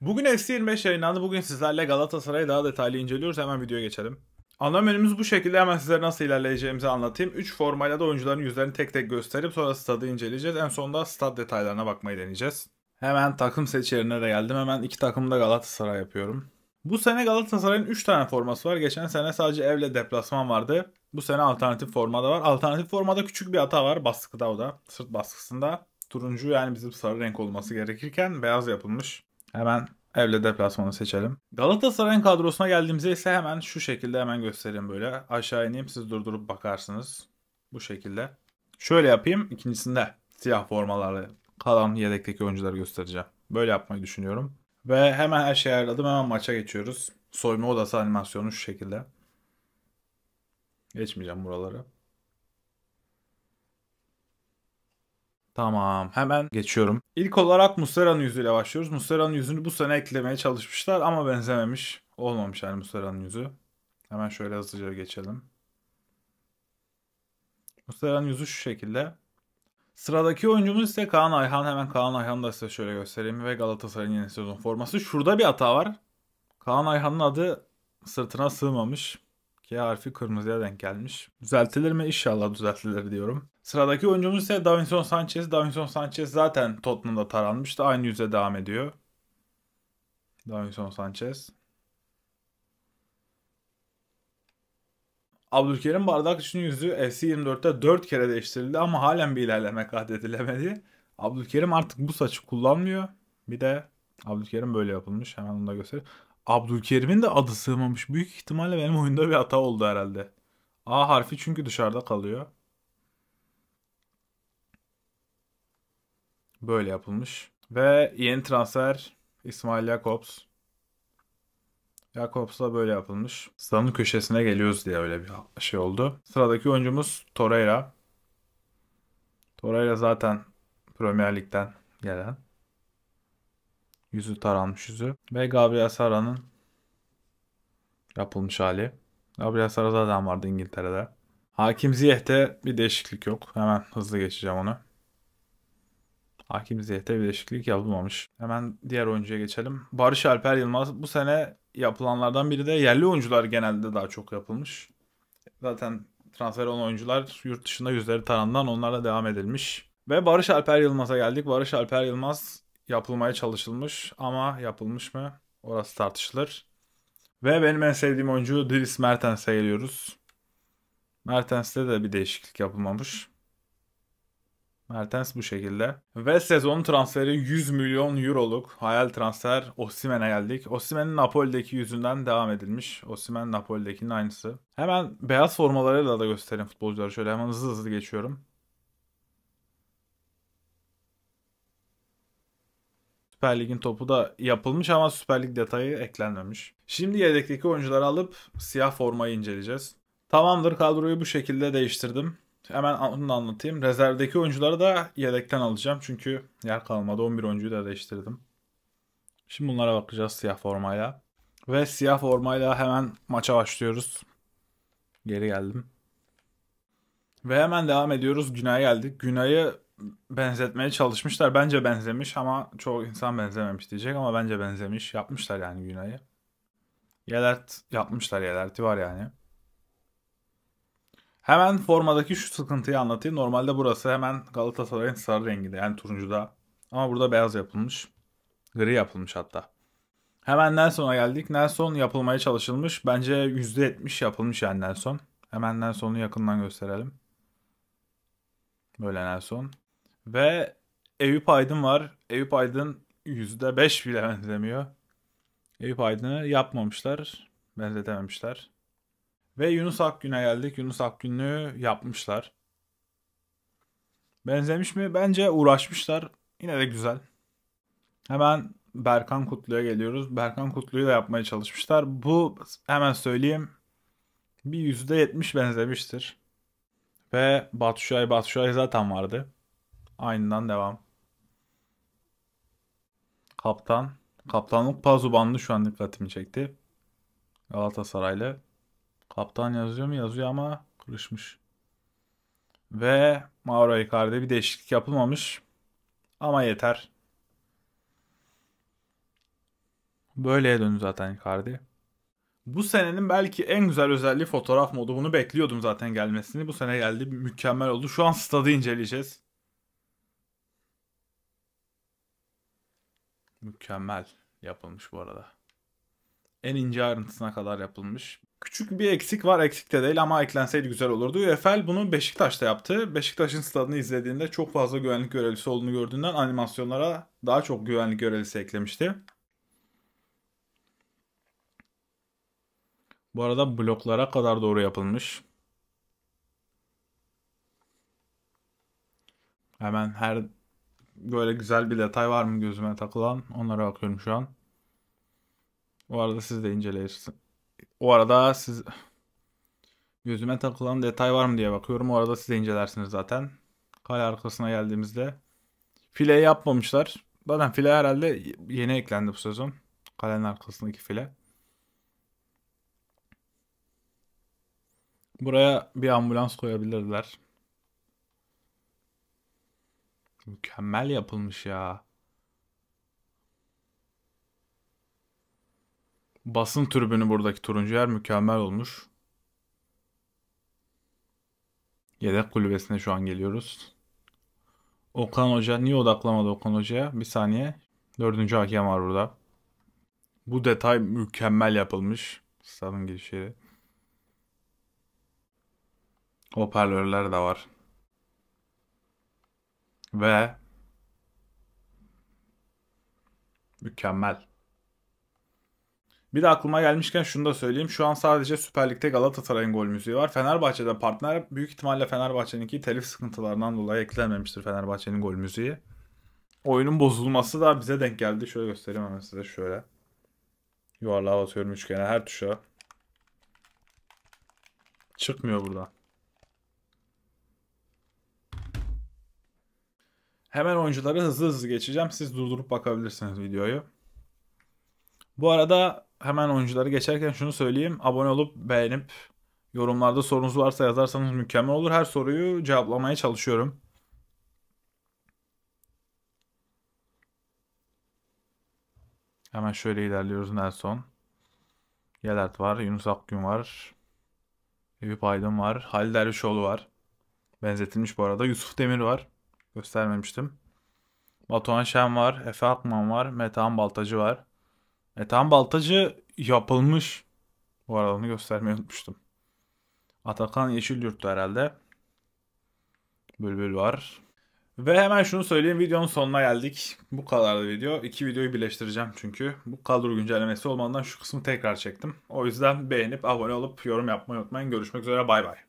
Bugün FC25 yayınlandı. Bugün sizlerle Galatasaray'ı daha detaylı inceliyoruz. Hemen videoya geçelim. Ana menümüz bu şekilde hemen sizlere nasıl ilerleyeceğimizi anlatayım. 3 formayla da oyuncuların yüzlerini tek tek gösterip sonra stadı inceleyeceğiz. En sonunda stad detaylarına bakmayı deneyeceğiz. Hemen takım seçerine de geldim. Hemen iki takımı da Galatasaray yapıyorum. Bu sene Galatasaray'ın 3 tane forması var. Geçen sene sadece evle deplasman vardı. Bu sene alternatif formada var. Alternatif formada küçük bir hata var baskıda o da. Sırt baskısında. Turuncu yani bizim sarı renk olması gerekirken beyaz yapılmış. Hemen evle deplasmanı seçelim. Galatasaray'ın kadrosuna geldiğimizde ise hemen şu şekilde hemen göstereyim böyle. Aşağı ineyim siz durdurup bakarsınız. Bu şekilde. Şöyle yapayım. ikincisinde siyah formalarla kalan yedekteki oyuncuları göstereceğim. Böyle yapmayı düşünüyorum. Ve hemen her şeyi ayarladım. Hemen maça geçiyoruz. Soyma odası animasyonu şu şekilde. Geçmeyeceğim buraları. Tamam hemen geçiyorum. İlk olarak Muslera'nın yüzüyle başlıyoruz. Muslera'nın yüzünü bu sene eklemeye çalışmışlar ama benzememiş. Olmamış yani Muslera'nın yüzü. Hemen şöyle hızlıca geçelim. Muslera'nın yüzü şu şekilde. Sıradaki oyuncumuz ise Kaan Ayhan. Hemen Kaan Ayhan'ı da size şöyle göstereyim. Ve Galatasaray'ın yeni sezon forması. Şurada bir hata var. Kaan Ayhan'ın adı sırtına sığmamış. K harfi kırmızıya denk gelmiş. Düzeltilir mi? İnşallah düzeltilir diyorum. Sıradaki oyuncumuz ise Davinson Sanchez. Davinson Sanchez zaten Tottenham'da taranmıştı. Aynı yüze devam ediyor. Davinson Sanchez. Abdülkerim için yüzü FC24'te 4 kere değiştirildi ama halen bir ilerleme kat edilemedi. Abdülkerim artık bu saçı kullanmıyor. Bir de Abdülkerim böyle yapılmış. Hemen onu da göstereyim. Abdülkerim'in de adı sığmamış. Büyük ihtimalle benim oyunda bir hata oldu herhalde. A harfi çünkü dışarıda kalıyor. Böyle yapılmış. Ve yeni transfer İsmail Jakobs. Jakobs böyle yapılmış. Sıranın köşesine geliyoruz diye öyle bir şey oldu. Sıradaki oyuncumuz Torreira. Torreira zaten Premier Lig'den gelen yüzü taranmış yüzü. Ve Gabriel Sara'nın yapılmış hali. Gabriel Sara zaten vardı İngiltere'de. Hakim Ziyeh'te bir değişiklik yok. Hemen hızlı geçeceğim onu. Hakim Ziyeh'te bir değişiklik yapılmamış. Hemen diğer oyuncuya geçelim. Barış Alper Yılmaz bu sene yapılanlardan biri de yerli oyuncular genelde daha çok yapılmış. Zaten transfer olan oyuncular yurt dışında yüzleri tarandan onlarla devam edilmiş. Ve Barış Alper Yılmaz'a geldik. Barış Alper Yılmaz yapılmaya çalışılmış ama yapılmış mı orası tartışılır. Ve benim en sevdiğim oyuncu Dries Mertens'e geliyoruz. Mertens'te de bir değişiklik yapılmamış. Mertens bu şekilde. Ve sezon transferi 100 milyon euroluk hayal transfer Osimen'e geldik. Osimen'in Napoli'deki yüzünden devam edilmiş. Osimen Napoli'dekinin aynısı. Hemen beyaz formalarıyla da göstereyim futbolcuları şöyle hemen hızlı hızlı geçiyorum. Süper Lig'in topu da yapılmış ama Süper Lig detayı eklenmemiş. Şimdi yedekteki oyuncuları alıp siyah formayı inceleyeceğiz. Tamamdır kadroyu bu şekilde değiştirdim. Hemen onu anlatayım. Rezervdeki oyuncuları da yedekten alacağım. Çünkü yer kalmadı. 11 oyuncuyu da değiştirdim. Şimdi bunlara bakacağız siyah formayla. Ve siyah formayla hemen maça başlıyoruz. Geri geldim. Ve hemen devam ediyoruz. Günay geldik. Günay'ı benzetmeye çalışmışlar. Bence benzemiş ama çoğu insan benzememiş diyecek ama bence benzemiş. Yapmışlar yani Günay'ı. Yelert yapmışlar. Yelert'i var yani. Hemen formadaki şu sıkıntıyı anlatayım. Normalde burası hemen Galatasaray'ın sarı renginde yani turuncuda. Ama burada beyaz yapılmış. Gri yapılmış hatta. Hemen Nelson'a geldik. Nelson yapılmaya çalışılmış. Bence %70 yapılmış yani Nelson. Hemen Nelson'u yakından gösterelim. Böyle Nelson. Ve Eyüp Aydın var. Eyüp Aydın %5 bile benzetemiyor. Eyüp Aydın'ı yapmamışlar. Benzetememişler. Ve Yunus Akgün'e geldik. Yunus Akgün'ü yapmışlar. Benzemiş mi? Bence uğraşmışlar. Yine de güzel. Hemen Berkan Kutlu'ya geliyoruz. Berkan Kutlu'yu da yapmaya çalışmışlar. Bu hemen söyleyeyim bir %70 benzemiştir. Ve Batu Batu Batuşay zaten vardı. Aynından devam. Kaptan. Kaptanlık pazu bandı şu an dikkatimi çekti. Galatasaraylı. Kaptan yazıyor mu? Yazıyor ama kırışmış. Ve Mauro Icardi'de bir değişiklik yapılmamış. Ama yeter. Böyleye döndü zaten Icardi. Bu senenin belki en güzel özelliği fotoğraf modu. Bunu bekliyordum zaten gelmesini. Bu sene geldi mükemmel oldu. Şu an stadı inceleyeceğiz. Mükemmel yapılmış bu arada. En ince ayrıntısına kadar yapılmış. Küçük bir eksik var eksik de değil ama eklenseydi güzel olurdu. Efel bunu Beşiktaş'ta yaptı. Beşiktaş'ın stadını izlediğinde çok fazla güvenlik görevlisi olduğunu gördüğünden animasyonlara daha çok güvenlik görevlisi eklemişti. Bu arada bloklara kadar doğru yapılmış. Hemen her böyle güzel bir detay var mı gözüme takılan? Onlara bakıyorum şu an. O arada siz de inceleyirsiniz. O arada siz gözüme takılan detay var mı diye bakıyorum. O arada siz de incelersiniz zaten. Kale arkasına geldiğimizde file yapmamışlar. Zaten file herhalde yeni eklendi bu sezon. Kalenin arkasındaki file. Buraya bir ambulans koyabilirler. Mükemmel yapılmış ya. Basın tribünü buradaki turuncu yer mükemmel olmuş. Yedek kulübesine şu an geliyoruz. Okan Hoca niye odaklamadı Okan Hoca'ya? Bir saniye. Dördüncü hakem var burada. Bu detay mükemmel yapılmış. Stadın giriş yeri. Hoparlörler de var. Ve mükemmel. Bir de aklıma gelmişken şunu da söyleyeyim. Şu an sadece Süper Lig'de Galatasaray'ın gol müziği var. Fenerbahçe'de partner büyük ihtimalle Fenerbahçe'ninki telif sıkıntılarından dolayı eklenmemiştir Fenerbahçe'nin gol müziği. Oyunun bozulması da bize denk geldi. Şöyle göstereyim hemen size şöyle. Yuvarlığa atıyorum üçgene her tuşa. Çıkmıyor burada. Hemen oyuncuları hızlı hızlı geçeceğim. Siz durdurup bakabilirsiniz videoyu. Bu arada hemen oyuncuları geçerken şunu söyleyeyim. Abone olup beğenip yorumlarda sorunuz varsa yazarsanız mükemmel olur. Her soruyu cevaplamaya çalışıyorum. Hemen şöyle ilerliyoruz Nelson. Gelert var, Yunus Akgün var. Eyüp Aydın var, Halil Dervişoğlu var. Benzetilmiş bu arada. Yusuf Demir var. Göstermemiştim. Batuhan Şen var. Efe Akman var. Metehan Baltacı var. Metehan Baltacı yapılmış. Bu arada onu göstermeyi unutmuştum. Atakan Yeşilyurt'tu herhalde. Bülbül var. Ve hemen şunu söyleyeyim videonun sonuna geldik. Bu kadardı video. İki videoyu birleştireceğim çünkü. Bu kadro güncellemesi olmadan şu kısmı tekrar çektim. O yüzden beğenip abone olup yorum yapmayı unutmayın. Görüşmek üzere bay bay.